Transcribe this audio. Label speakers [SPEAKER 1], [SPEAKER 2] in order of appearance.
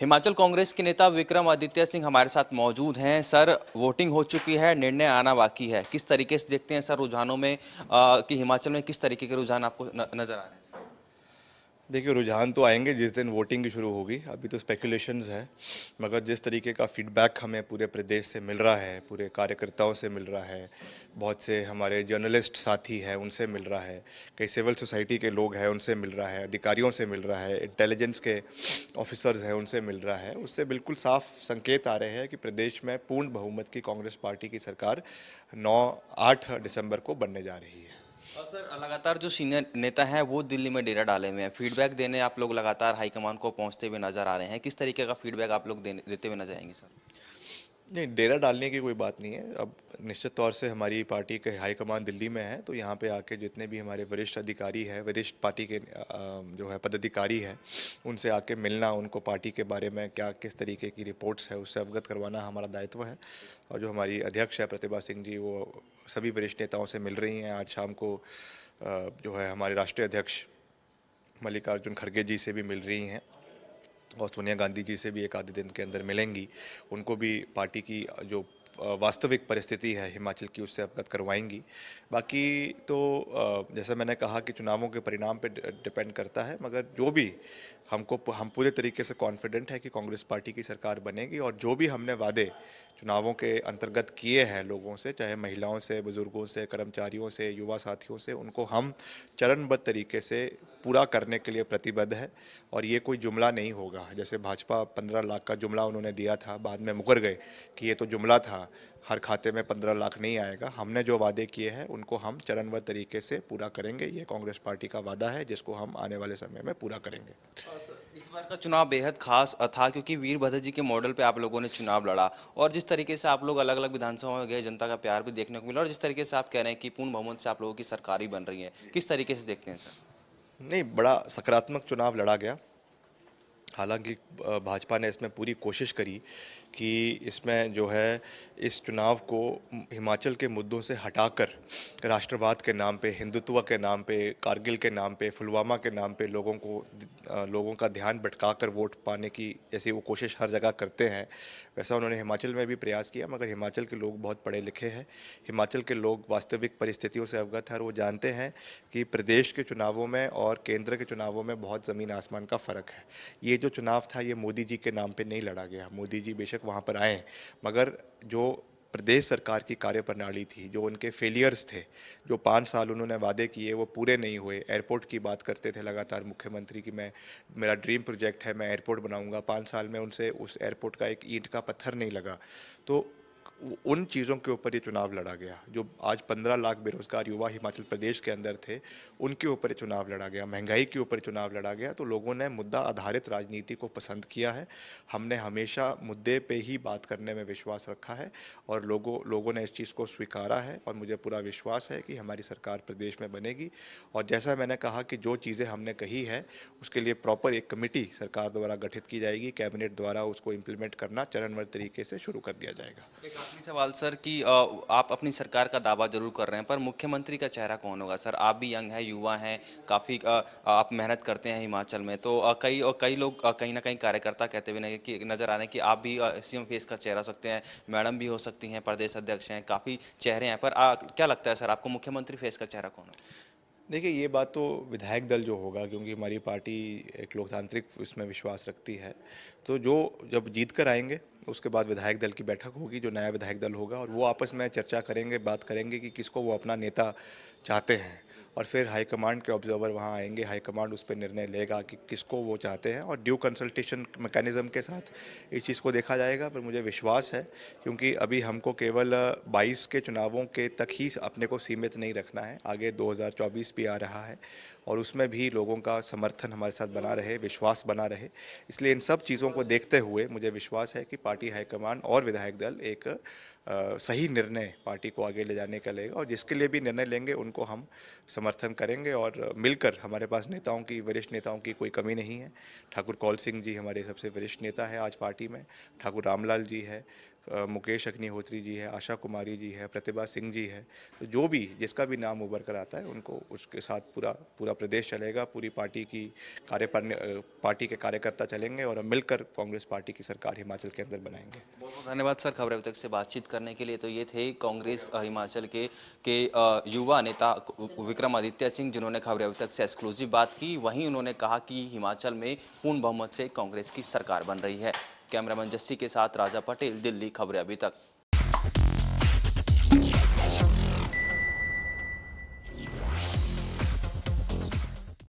[SPEAKER 1] हिमाचल कांग्रेस के नेता विक्रमादित्य सिंह हमारे साथ मौजूद हैं सर वोटिंग हो चुकी है निर्णय आना बाकी है किस तरीके से देखते हैं सर रुझानों में आ, कि हिमाचल में किस तरीके के रुझान आपको न, नजर आ रहे हैं
[SPEAKER 2] देखिए रुझान तो आएंगे जिस दिन वोटिंग की शुरू होगी अभी तो स्पेकुलेशंस है मगर जिस तरीके का फीडबैक हमें पूरे प्रदेश से मिल रहा है पूरे कार्यकर्ताओं से मिल रहा है बहुत से हमारे जर्नलिस्ट साथी हैं उनसे मिल रहा है कई सिविल सोसाइटी के लोग हैं उनसे मिल रहा है अधिकारियों से मिल रहा है इंटेलिजेंस के ऑफिसर्स हैं उनसे मिल रहा है उससे बिल्कुल साफ संकेत आ रहे हैं कि प्रदेश में पूर्ण बहुमत की कांग्रेस पार्टी की सरकार नौ आठ दिसंबर को बनने जा रही है
[SPEAKER 1] सर लगातार जो सीनियर नेता हैं वो दिल्ली में डेरा डाले हुए हैं फीडबैक देने आप लोग लगातार हाईकमान को पहुंचते हुए नजर आ रहे हैं किस तरीके का फीडबैक आप लोग देते हुए नजर आएंगे सर
[SPEAKER 2] नहीं डेरा डालने की कोई बात नहीं है अब निश्चित तौर से हमारी पार्टी के हाईकमान दिल्ली में है तो यहाँ पे आके जितने भी हमारे वरिष्ठ अधिकारी हैं वरिष्ठ पार्टी के जो है पदाधिकारी हैं उनसे आके मिलना उनको पार्टी के बारे में क्या किस तरीके की रिपोर्ट्स है उससे अवगत करवाना हमारा दायित्व है और जो हमारी अध्यक्ष है प्रतिभा सिंह जी वो सभी वरिष्ठ नेताओं से मिल रही हैं आज शाम को जो है हमारे राष्ट्रीय अध्यक्ष मल्लिकार्जुन खड़गे जी से भी मिल रही हैं और सोनिया गांधी जी से भी एक आधे दिन के अंदर मिलेंगी उनको भी पार्टी की जो वास्तविक परिस्थिति है हिमाचल की उससे अवगत करवाएंगी बाकी तो जैसा मैंने कहा कि चुनावों के परिणाम पे डिपेंड करता है मगर जो भी हमको हम पूरे तरीके से कॉन्फिडेंट है कि कांग्रेस पार्टी की सरकार बनेगी और जो भी हमने वादे चुनावों के अंतर्गत किए हैं लोगों से चाहे महिलाओं से बुज़ुर्गों से कर्मचारियों से युवा साथियों से उनको हम चरणबद्ध तरीके से पूरा करने के लिए प्रतिबद्ध है और ये कोई जुमला नहीं होगा जैसे भाजपा पंद्रह लाख का जुमला उन्होंने दिया था बाद में मुकर गए कि ये तो जुमला था हाँ हर खाते में पंद्रह लाख नहीं आएगा हमने जो वादे किए हैं उनको हम चरणबद्ध तरीके से पूरा करेंगे ये कांग्रेस पार्टी का वादा है जिसको हम आने वाले समय में पूरा करेंगे
[SPEAKER 1] इस बार का चुनाव बेहद खास था क्योंकि वीरभद्र जी के मॉडल पे आप लोगों ने चुनाव लड़ा और जिस तरीके से आप लोग अलग अलग विधानसभा में गए जनता का प्यार भी देखने को मिला और जिस तरीके से आप कह रहे हैं कि पूर्ण बहुमत से आप लोगों की सरकार ही बन रही है किस तरीके से देखते हैं सर
[SPEAKER 2] नहीं बड़ा सकारात्मक चुनाव लड़ा गया हालांकि भाजपा ने इसमें पूरी कोशिश करी कि इसमें जो है इस चुनाव को हिमाचल के मुद्दों से हटाकर राष्ट्रवाद के नाम पे हिंदुत्व के नाम पे कारगिल के नाम पे पुलवामा के नाम पे लोगों को लोगों का ध्यान भटका कर वोट पाने की ऐसी वो कोशिश हर जगह करते हैं वैसा उन्होंने हिमाचल में भी प्रयास किया मगर हिमाचल के लोग बहुत पढ़े लिखे हैं हिमाचल के लोग वास्तविक परिस्थितियों से अवगत है और वो जानते हैं कि प्रदेश के चुनावों में और केंद्र के चुनावों में बहुत ज़मीन आसमान का फ़र्क है ये जो चुनाव था ये मोदी जी के नाम पर नहीं लड़ा गया मोदी जी बेशक शिक्षक वहाँ पर आए मगर जो प्रदेश सरकार की कार्यप्रणाली थी जो उनके फेलियर्स थे जो पाँच साल उन्होंने वादे किए वो पूरे नहीं हुए एयरपोर्ट की बात करते थे लगातार मुख्यमंत्री की मैं मेरा ड्रीम प्रोजेक्ट है मैं एयरपोर्ट बनाऊंगा पाँच साल में उनसे उस एयरपोर्ट का एक ईंट का पत्थर नहीं लगा तो उन चीज़ों के ऊपर ये चुनाव लड़ा गया जो आज 15 लाख बेरोज़गार युवा हिमाचल प्रदेश के अंदर थे उनके ऊपर चुनाव लड़ा गया महंगाई के ऊपर चुनाव लड़ा गया तो लोगों ने मुद्दा आधारित राजनीति को पसंद किया है हमने हमेशा मुद्दे पे ही बात करने में विश्वास रखा है और लोगों लोगों ने इस चीज़ को स्वीकारा है और मुझे पूरा विश्वास है कि हमारी सरकार प्रदेश में बनेगी और जैसा मैंने कहा कि जो चीज़ें हमने कही है उसके लिए प्रॉपर एक कमेटी सरकार द्वारा गठित की जाएगी कैबिनेट द्वारा उसको इम्प्लीमेंट करना चरणबद्ध तरीके से शुरू कर दिया जाएगा
[SPEAKER 1] आखिरी सवाल सर कि आप अपनी सरकार का दावा जरूर कर रहे हैं पर मुख्यमंत्री का चेहरा कौन होगा सर आप भी यंग हैं युवा हैं काफ़ी आप मेहनत करते हैं हिमाचल में तो कई और कई लोग कहीं ना कहीं कार्यकर्ता कहते हुए कि नज़र आ रहे हैं कि आप भी सीएम फेस का चेहरा सकते हैं मैडम भी हो सकती हैं प्रदेश अध्यक्ष हैं काफ़ी चेहरे हैं पर आ, क्या लगता है सर आपको मुख्यमंत्री फेस का चेहरा कौन होगा
[SPEAKER 2] देखिए ये बात तो विधायक दल जो होगा क्योंकि हमारी पार्टी एक लोकतांत्रिक इसमें विश्वास रखती है तो जो जब जीत कर आएंगे उसके बाद विधायक दल की बैठक होगी जो नया विधायक दल होगा और वो आपस में चर्चा करेंगे बात करेंगे कि किसको वो अपना नेता चाहते हैं और फिर हाई कमांड के ऑब्जर्वर वहाँ आएंगे हाई कमांड उस पर निर्णय लेगा कि किसको वो चाहते हैं और ड्यू कंसल्टेशन मैकेनिज़्म के साथ इस चीज़ को देखा जाएगा पर मुझे विश्वास है क्योंकि अभी हमको केवल 22 के चुनावों के तक ही अपने को सीमित नहीं रखना है आगे 2024 भी आ रहा है और उसमें भी लोगों का समर्थन हमारे साथ बना रहे विश्वास बना रहे इसलिए इन सब चीज़ों को देखते हुए मुझे विश्वास है कि पार्टी हाईकमान और विधायक दल एक सही निर्णय पार्टी को आगे ले जाने का लेगा और जिसके लिए भी निर्णय लेंगे उनको हम समर्थन करेंगे और मिलकर हमारे पास नेताओं की वरिष्ठ नेताओं की कोई कमी नहीं है ठाकुर कौल सिंह जी हमारे सबसे वरिष्ठ नेता है आज पार्टी में ठाकुर रामलाल जी है मुकेश अग्निहोत्री जी है आशा कुमारी जी है प्रतिभा सिंह जी है तो जो भी जिसका भी नाम उभर कर आता है उनको उसके साथ पूरा पूरा प्रदेश चलेगा पूरी पार्टी की कार्य पार्टी के कार्यकर्ता चलेंगे और मिलकर कांग्रेस पार्टी की सरकार हिमाचल के अंदर बनाएंगे
[SPEAKER 1] बहुत बहुत धन्यवाद सर खबर अभी तक से बातचीत करने के लिए तो ये थे कांग्रेस हिमाचल के के युवा नेता विक्रमादित्य सिंह जिन्होंने खबर अभी तक से एक्सक्लूसिव बात की वहीं उन्होंने कहा कि हिमाचल में पूर्ण बहुमत से कांग्रेस की सरकार बन रही है कैमरामैन जस्सी के साथ राजा पटेल दिल्ली खबरें अभी तक